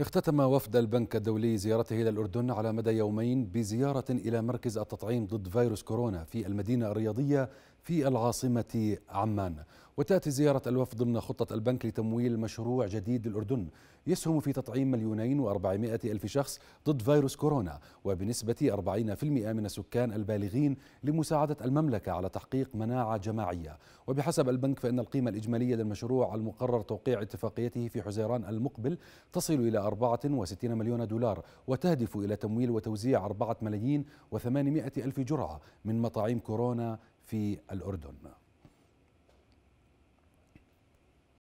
اختتم وفد البنك الدولي زيارته إلى الأردن على مدى يومين بزيارة إلى مركز التطعيم ضد فيروس كورونا في المدينة الرياضية في العاصمة عمان وتأتي زيارة الوفد ضمن خطة البنك لتمويل مشروع جديد للأردن يسهم في تطعيم مليونين وأربعمائة ألف شخص ضد فيروس كورونا وبنسبة 40% من السكان البالغين لمساعدة المملكة على تحقيق مناعة جماعية وبحسب البنك فإن القيمة الإجمالية للمشروع المقرر توقيع اتفاقيته في حزيران المقبل تصل إلى وستين مليون دولار وتهدف إلى تمويل وتوزيع أربعة ملايين وثمانمائة ألف جرعة من مطاعيم كورونا في الأردن